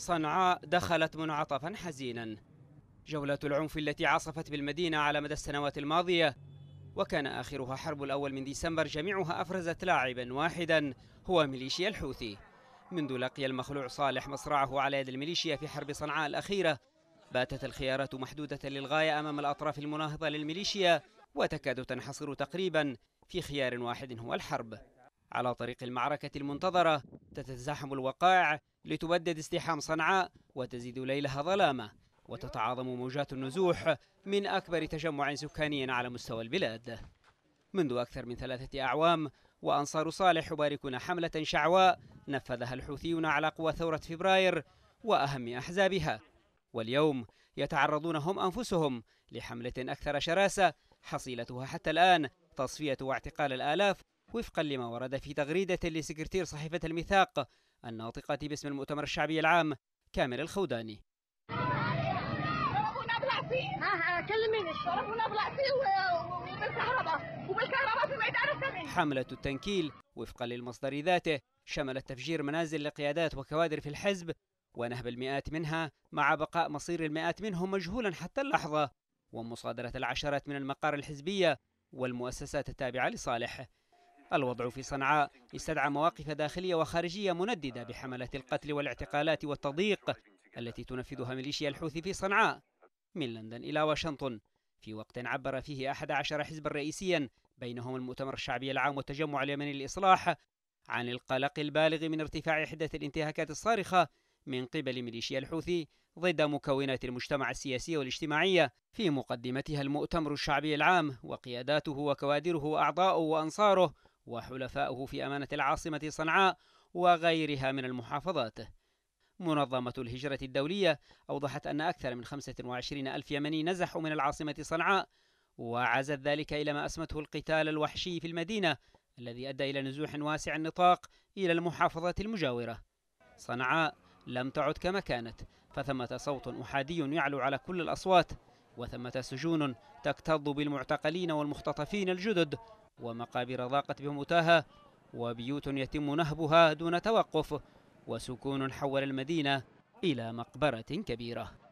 صنعاء دخلت منعطفا حزينا جولات العنف التي عاصفت بالمدينة على مدى السنوات الماضية وكان آخرها حرب الأول من ديسمبر جميعها أفرزت لاعبا واحدا هو ميليشيا الحوثي منذ لقي المخلوع صالح مصرعه على يد الميليشيا في حرب صنعاء الأخيرة باتت الخيارات محدودة للغاية أمام الأطراف المناهضة للميليشيا وتكاد تنحصر تقريبا في خيار واحد هو الحرب على طريق المعركة المنتظرة تتزاحم الوقائع لتبدد ازدحام صنعاء وتزيد ليلها ظلامة وتتعاظم موجات النزوح من أكبر تجمع سكاني على مستوى البلاد منذ أكثر من ثلاثة أعوام وأنصار صالح يباركون حملة شعواء نفذها الحوثيون على قوى ثورة فبراير وأهم أحزابها واليوم يتعرضون هم أنفسهم لحملة أكثر شراسة حصيلتها حتى الآن تصفية واعتقال الآلاف وفقا لما ورد في تغريدة لسكرتير صحيفة الميثاق الناطقة باسم المؤتمر الشعبي العام كامل الخوداني حملة التنكيل وفقا للمصدر ذاته شملت تفجير منازل لقيادات وكوادر في الحزب ونهب المئات منها مع بقاء مصير المئات منهم مجهولا حتى اللحظة ومصادرة العشرات من المقار الحزبية والمؤسسات التابعة لصالح الوضع في صنعاء استدعى مواقف داخلية وخارجية منددة بحملات القتل والاعتقالات والتضييق التي تنفذها ميليشيا الحوثي في صنعاء من لندن إلى واشنطن في وقت عبر فيه أحد عشر حزبا رئيسيا بينهم المؤتمر الشعبي العام والتجمع اليمني للإصلاح عن القلق البالغ من ارتفاع حدة الانتهاكات الصارخة من قبل ميليشيا الحوثي ضد مكونات المجتمع السياسي والاجتماعية في مقدمتها المؤتمر الشعبي العام وقياداته وكوادره وأعضاؤه وأنصاره وحلفائه في أمانة العاصمة صنعاء وغيرها من المحافظات منظمة الهجرة الدولية أوضحت أن أكثر من 25 ألف يمني نزحوا من العاصمة صنعاء وعزت ذلك إلى ما أسمته القتال الوحشي في المدينة الذي أدى إلى نزوح واسع النطاق إلى المحافظات المجاورة صنعاء لم تعد كما كانت فثمة صوت أحادي يعلو على كل الأصوات وثمة سجون تكتظ بالمعتقلين والمختطفين الجدد ومقابر ضاقت بموتاها وبيوت يتم نهبها دون توقف وسكون حول المدينة إلى مقبرة كبيرة